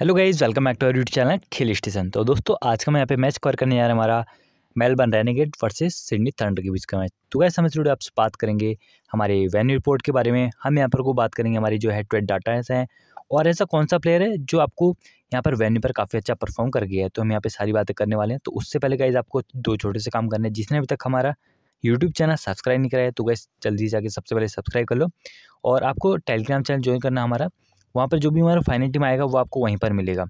hello guys welcome back to our YouTube channel Khel station तो दोस्तों आज का मैं यहाँ पे मैच कवर करने जा रहा हमारा Melbourne Renegade versus Sydney Thunder के बीच का मैच तो गैस हम इस वीडियो आपसे बात करेंगे हमारे वेन्यू रिपोर्ट के बारे में हम यहाँ पर को बात करेंगे हमारी जो है ट्वेट डाटा हैं और ऐसा कौन सा प्लेयर है जो आपको यहाँ पर वेन्यू पर काफ़ी अच्छा परफॉर्म कर गया है तो हम यहाँ पर सारी बातें करने वाले हैं तो उससे पहले गाइज आपको दो छोटे से काम करने हैं जिसने अभी तक हमारा यूट्यूब चैनल सब्सक्राइब नहीं कराया तो गैस जल्दी जाके सबसे पहले सब्सक्राइब कर लो और आपको टेलीग्राम चैनल ज्वाइन करना हमारा वहाँ पर जो भी हमारा फाइनल टीम आएगा वो आपको वहीं पर मिलेगा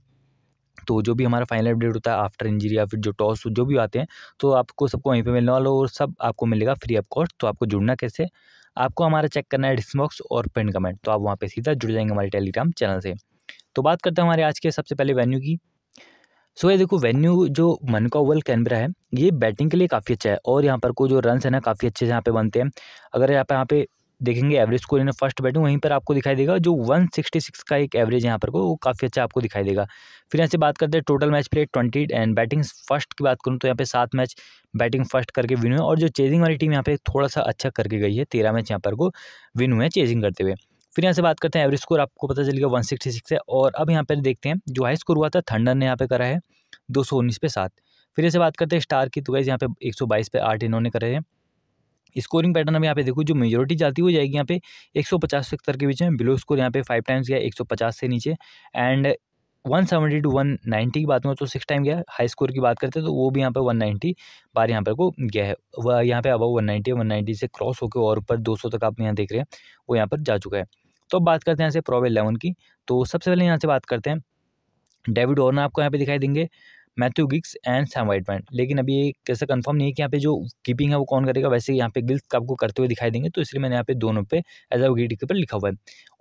तो जो भी हमारा फाइनल अपडेट होता है आफ्टर इंजरी या फिर जो टॉस जो भी आते हैं तो आपको सबको वहीं पे मिलने वाला और सब आपको मिलेगा फ्री ऑफ कॉस्ट तो आपको जुड़ना कैसे आपको हमारा चेक करना है डिस्कबॉक्स और पिन कमेंट तो आप वहाँ पे सीधा जुड़ जाएंगे हमारे टेलीग्राम चैनल से तो बात करते हैं हमारे आज के सबसे पहले वेन्यू की सो ये देखो वेन्यू जो मनकावल कैनबरा है ये बैटिंग के लिए काफ़ी अच्छा है और यहाँ पर को जो रन है ना काफ़ी अच्छे से यहाँ पे बनते हैं अगर यहाँ पे यहाँ पे देखेंगे एवरेज स्कोर इन्हें फर्स्ट बैटिंग वहीं पर आपको दिखाई देगा जो 166 का एक एवरेज यहाँ पर को वो काफ़ी अच्छा आपको दिखाई देगा फिर यहाँ से बात करते हैं total match play twenty and batting first की बात करूँ तो यहाँ पे सात मैच बैटिंग फर्स्ट करके विन हुए और जो चेजिंग वाली टीम यहाँ पे थोड़ा सा अच्छा करके गई है तेरह मैच यहाँ पर को विन हुए हैं चेजिंग करते हुए फिर यहाँ से बात करते हैं एवरेज स्कोर आपको पता चलेगा वन सिक्सटी सिक्स है और अब यहाँ पर देखते हैं जो हाई स्कोर हुआ था थंडर ने यहाँ पे करा है दो सौ उन्नीस पे सात फिर ऐसे बात करते हैं स्टार की तो गैस यहाँ पे एक सौ बाईस पे आठ इन्होंने करे हैं स्कोरिंग पैटर्न अब यहाँ पे देखो जो मेजोरिटी जाती है वो जाएगी यहाँ पे 150 से सत्तर के बीच में बिलो स्कोर यहाँ पे फाइव टाइम्स गया 150 से नीचे एंड 170 टू नाइन्टी की बात में तो सिक्स टाइम गया हाई स्कोर की बात करते हैं तो वो भी यहाँ पर 190 बार यहाँ पर को गया है वह यहाँ पे अब वन नाइन्टी से क्रॉस होकर और ऊपर सौ तक आप यहाँ देख रहे हैं वो यहाँ पर जा चुका है तो अब बात करते हैं यहाँ से प्रॉब इलेवन की तो सबसे पहले यहाँ से बात करते हैं डेविड और आपको यहाँ पे दिखाई देंगे Matthew Gilkes and Sam Whiteman लेकिन अभी ये कैसा कंफर्म नहीं है कि यहाँ पे जो कीपिंग है वो कौन करेगा वैसे यहाँ पे गिल्स आपको करते हुए दिखाई देंगे तो इसलिए मैंने यहाँ पे दोनों पे एज अ कीपर लिखा हुआ है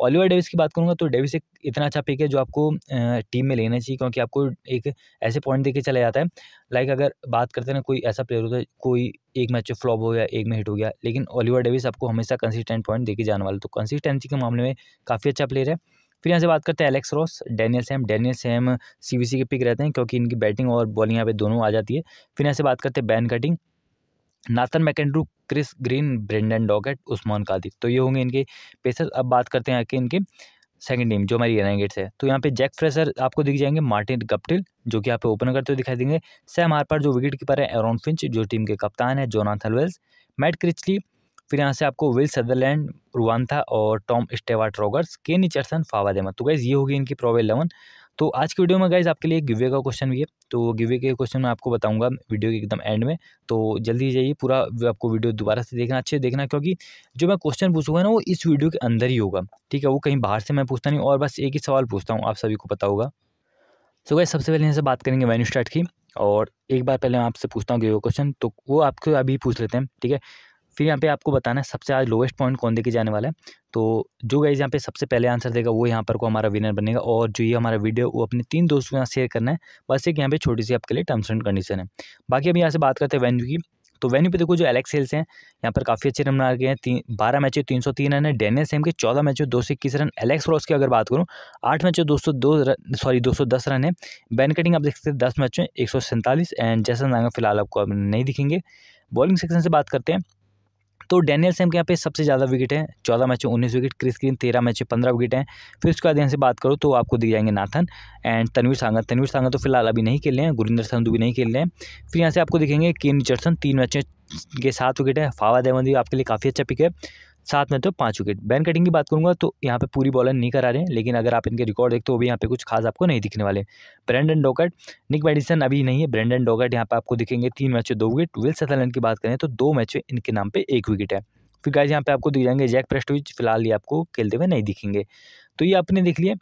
ऑलिवर डेविस की बात करूँगा तो डेविस एक इतना अच्छा पिक है जो आपको टीम में लेना चाहिए क्योंकि आपको एक ऐसे पॉइंट देखे चला जाता है लाइक अगर बात करते ना कोई ऐसा प्लेयर होता है कोई एक मैच फ्लॉप हो गया एक में हिट हो गया लेकिन ऑलिवर डेविस आपको हमेशा कंसिस्टेंट पॉइंट देखे जाने वाला तो कंसिस्टेंसी के मामले में काफ़ी अच्छा प्लेयर है फिर यहाँ से बात करते हैं Alex Ross Daniel Sams Daniel Sams CVC के पिक रहते हैं क्योंकि इनकी बैटिंग और बॉलिंग यहाँ पे दोनों आ जाती है फिर यहाँ से बात करते हैं Ben Cutting Nathan McAndrew Chris Green Brendan Doggett Usman Qadir तो ये होंगे इनके पेसर अब बात करते हैं कि इनके सेकंड टीम जो हमारी यूनाइटेड है तो यहाँ पे जैक फ्रेशर आपको दिख जाएंगे मार्टिन गप्टिल जो कि यहाँ पे ओपन करते हुए दिखाई देंगे सैम पर जो विकेट कीपर है एरोन फिंच जो टीम के कप्तान है जोनाथन वेल्स मैट क्रिचली फिर यहाँ से आपको विल सदरलैंड रुवान्था और टॉम स्टेवार्ट रॉगर्स के निचरसन फावाद अहमद तो गाइज़ ये होगी इनकी प्रॉब इलेवन तो आज की वीडियो में गाइज आपके लिए गिवे का क्वेश्चन भी है तो गिवे के क्वेश्चन मैं आपको बताऊंगा वीडियो के एकदम एंड में तो जल्दी जाइए पूरा आपको वीडियो दोबारा से देखना अच्छे देखना क्योंकि जो मैं क्वेश्चन पूछूंगा ना वो इस वीडियो के अंदर ही होगा ठीक है वो कहीं बाहर से मैं पूछता नहीं और बस एक ही सवाल पूछता हूँ आप सभी को पता होगा सो गाइज सबसे पहले यहाँ से बात करेंगे मैन्यू स्टार्ट की और एक बार पहले मैं आपसे पूछता हूँ गिवे क्वेश्चन तो वो आपको अभी पूछ लेते हैं ठीक है फिर यहाँ पे आपको बताना है सबसे आज लोवेस्ट पॉइंट कौन देखे जाने वाला है तो जो गाइज यहाँ पे सबसे पहले आंसर देगा वो यहाँ पर को हमारा विनर बनेगा और जो ये हमारा वीडियो वो अपने तीन दोस्तों के यहाँ शेयर करना है बस एक यहाँ पे छोटी सी आपके लिए टर्म्स एंड कंडीशन है बाकी अभी यहाँ से बात करते हैं वेन्यू की तो वेन्यू पे देखो जो एलेक्स सेल्स हैं यहाँ पर काफ़ी अच्छे रन बना गए हैं तीन बारह मैचों तीन सौ तीन रन है डेनियल सेम के चौदह मैचों दो सौ इक्कीस रन एलेक्स रॉस की अगर बात करूँ आठ मैचों दो सौ दो सॉरी दो सौ दस रन है बैन कटिंग आप देख सकते हैं दस मैचों एक सौ सैंतालीस एंड जैसा नांगा फिलहाल आपको अब नहीं दिखेंगे बॉलिंग सेक्शन से बात करते हैं तो डैनियल सैम के यहाँ पे सबसे ज़्यादा विकेट है चौदह मैचों उन्नीस विकेट क्रिस ग्रीन तेरह मैचों पंद्रह विकेट हैं फिर उसके बाद यहाँ से बात करो तो आपको दिख जाएंगे नाथन एंड तनवीर सांगा तनवीर सांगा तो फिलहाल अभी नहीं खेल रहे हैं गुरिंदर संधु भी नहीं खेल रहे हैं फिर यहाँ से आपको दिखेंगे केन रिचर्डसन तीन मैचों के सात विकेट हैं फावा देवन भी आपके लिए काफ़ी अच्छा पिक है साथ में तो पाँच विकेट बैन कटिंग की बात करूँगा तो यहाँ पे पूरी बॉलर नहीं करा रहे हैं लेकिन अगर आप इनके रिकॉर्ड देखते हो भी यहाँ पे कुछ खास आपको नहीं दिखने वाले ब्रेंडन डॉकट निक मेडिसन अभी नहीं है ब्रेंडन डॉकट यहाँ पे आपको दिखेंगे तीन मैच में दो विकेट विल सदरलैंड की बात करें तो दो मैच में इनके नाम पर एक विकेट है फिर गाइज यहाँ पे आपको दिख जाएंगे जैक प्रेस्टोविच फिलहाल ये आपको खेलते हुए नहीं दिखेंगे तो ये आपने देख लिया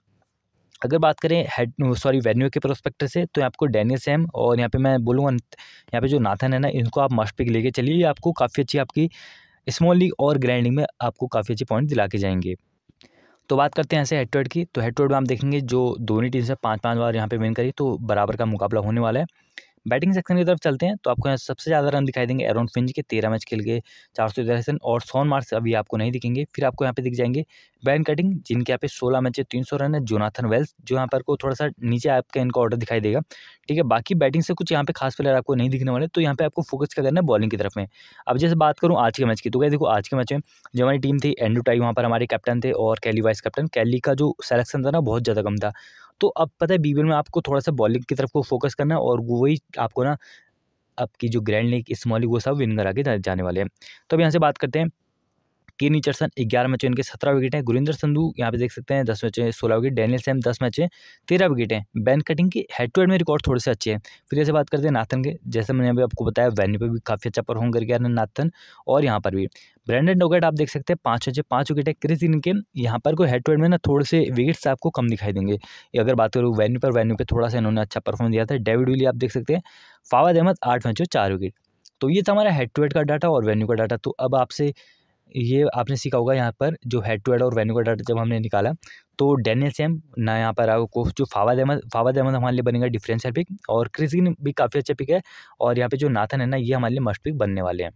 अगर बात करें हेड सॉरी वेन्यू के प्रोस्पेक्टर से तो आपको डैनियल सैम और यहाँ पे मैं बोलूँगा यहाँ पे जो नाथन है ना इनको आप मस्ट पिक लेके चलिए ये आपको काफ़ी अच्छी आपकी स्मॉल लीग और ग्रैंड लीग में आपको काफ़ी अच्छे पॉइंट दिला के जाएंगे तो बात करते हैं ऐसे हेड टू हेड की तो हेड टू हेड में आप देखेंगे जो दोनों टीम से पाँच पाँच बार यहाँ पे विन करी तो बराबर का मुकाबला होने वाला है बैटिंग सेक्शन की तरफ चलते हैं तो आपको यहाँ सबसे ज़्यादा रन दिखाई देंगे एरोन फिंज के तेरह मैच खेल गए चार सौ तेरह रन और सोन मार्क्स अभी आपको नहीं दिखेंगे फिर आपको यहाँ पे दिख जाएंगे बैन कटिंग जिनके यहाँ पे सोलह मैच तीन सौ रन है जोनाथन वेल्स जो यहाँ पर को थोड़ा सा नीचे आपका इनका ऑर्डर दिखाई देगा ठीक है बाकी बैटिंग से कुछ यहाँ पे खास प्लेयर आपको नहीं दिखने वाले तो यहाँ पे आपको फोकस क्या करना है बॉलिंग की तरफ में अब जैसे बात करूँ आज के मैच की तो क्या देखो आज के मैच में जो हमारी टीम थी एंडू टाई वहाँ पर हमारे कैप्टन थे और कैली वाइस कैप्टन कैली का जो सेलेक्शन था ना बहुत ज़्यादा कम था तो अब पता है बीबीएल में आपको थोड़ा सा बॉलिंग की तरफ को फोकस करना है और वही आपको ना आपकी जो ग्रैंड लीग स्मॉल लीग वो सब विन करा के जाने वाले हैं तो अब यहाँ से बात करते हैं केन रिचर्सन ग्यारह मैचों इनके सत्रह विकेट हैं गुरिंदर संधु यहाँ पे देख सकते हैं दस मैचें सोलह विकेट डैनियल सैम दस मैचें तेरह विकेट हैं बैन कटिंग के हेड टू हेड में रिकॉर्ड थोड़े से अच्छे हैं फिर ऐसे बात करते हैं नाथन के जैसे मैंने अभी आपको बताया वैन्यू पर भी काफ़ी अच्छा परफॉर्म कर गया नाथन और यहाँ पर भी ब्रैंडन डोकेट आप देख सकते हैं पाँच मैचें पाँच विकेट है क्रिस इनके यहाँ पर कोई हेड टू हेड में ना थोड़े से विकेट्स आपको कम दिखाई देंगे अगर बात करूँ वैन्यू पर वैन्यू पर थोड़ा सा इन्होंने अच्छा परफॉर्म दिया था डेविड विली आप देख सकते हैं फावाद अहमद आठ मैचों चार विकेट तो ये था हमारा हेड टू हेड का डाटा और वेन्यू का डाटा तो अब आपसे ये आपने सीखा होगा यहाँ पर जो हेड टू हेड और वेन्यू का डाटा जब हमने निकाला तो डेनियल सेम ना यहाँ पर को जो फावाद अहमद फावाद अहमद हमारे लिए बनेगा डिफरेंशियल पिक और क्रिस भी काफ़ी अच्छा पिक है और यहाँ पे जो नाथन है ना ये हमारे लिए मस्ट पिक बनने वाले हैं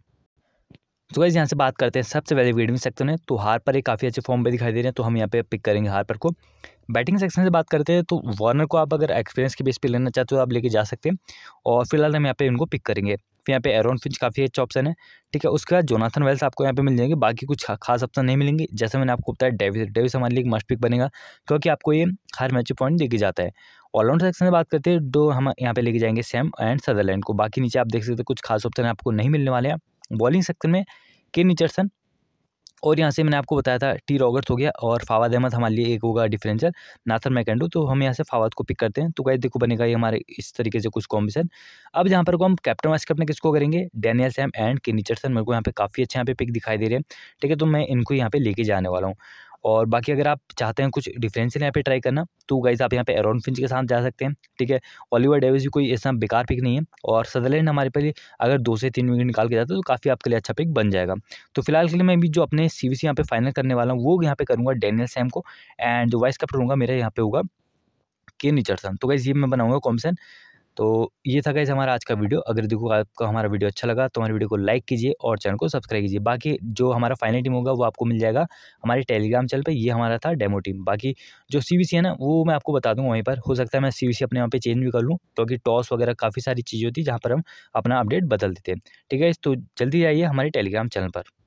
तो गाइज यहाँ से बात करते हैं सबसे पहले वीडियो सेक्शन है तो हार पर एक काफ़ी अच्छे फॉर्म पर दिखाई दे रहे हैं तो हम यहाँ पे पिक करेंगे हार पर को बैटिंग सेक्शन से बात करते हैं तो वार्नर को आप अगर एक्सपीरियंस के बेस पे लेना चाहते हो आप लेके जा सकते हैं और फिलहाल हम यहाँ पे इनको पिक करेंगे फिर यहाँ पे एरोन फिंच काफ़ी अच्छा ऑप्शन है ठीक है उसके बाद जोनाथन वेल्स आपको यहाँ पे मिल जाएंगे बाकी कुछ खास ऑप्शन नहीं मिलेंगे जैसे मैंने आपको बताया डेविस डेविस हमारे लिए मस्ट पिक बनेगा क्योंकि आपको ये हर मैच पॉइंट लेके जाता है ऑलराउंड सेक्शन में बात करते हैं दो हम यहाँ पे लेके जाएंगे सैम एंड सदरलैंड को बाकी नीचे आप देख सकते हैं कुछ खास ऑप्शन आपको नहीं मिलने वाले हैं बॉलिंग सेक्शन में के निचरसन और यहाँ से मैंने आपको बताया था टी रॉगर्स हो गया और फावाद अहमद हमारे लिए एक होगा डिफरेंशियल नाथर मैकेंडो तो हम यहाँ से फावाद को पिक करते हैं तो गाइस देखो बनेगा ये हमारे इस तरीके से कुछ कॉम्बिशन अब यहाँ पर को हम कैप्टन वाइस कैप्टन किसको करेंगे डैनियल सैम एंड सर मेरे को यहाँ पे काफ़ी अच्छे यहाँ पे पिक दिखाई दे रहे हैं ठीक है तो मैं इनको यहाँ पे लेके जाने वाला हूँ और बाकी अगर आप चाहते हैं कुछ डिफरेंशियल यहाँ पे ट्राई करना तो गाइज आप यहाँ पे एरोन फिंच के साथ जा सकते हैं ठीक है ओलिवर डेविस भी कोई ऐसा बेकार पिक नहीं है और सदरलैंड हमारे पे अगर दो से तीन विकेट निकाल के जाता है तो काफ़ी आपके लिए अच्छा पिक बन जाएगा तो फिलहाल के लिए मैं भी जो अपने सी वी यहाँ पे फाइनल करने वाला हूँ वो यहाँ पे करूँगा डेनियल सैम को एंड जो वाइस कप्टन होगा मेरा यहाँ पे होगा के निचरसन तो गाइज ये मैं बनाऊँगा कॉम्सन तो ये था कैसे हमारा आज का वीडियो अगर देखो आपका हमारा वीडियो अच्छा लगा तो हमारे वीडियो को लाइक कीजिए और चैनल को सब्सक्राइब कीजिए बाकी जो हमारा फाइनल टीम होगा वो आपको मिल जाएगा हमारे टेलीग्राम चैनल पे ये हमारा था डेमो टीम बाकी जो सी है ना वो मैं आपको बता दूँगा वहीं पर हो सकता है मैं सी अपने यहाँ पर चेंज भी कर लूँ क्योंकि तो टॉस वगैरह काफ़ी सारी चीज़ें होती है जहाँ पर हम अपना अपडेट बदल देते हैं ठीक है तो जल्दी आइए हमारे टेलीग्राम चैनल पर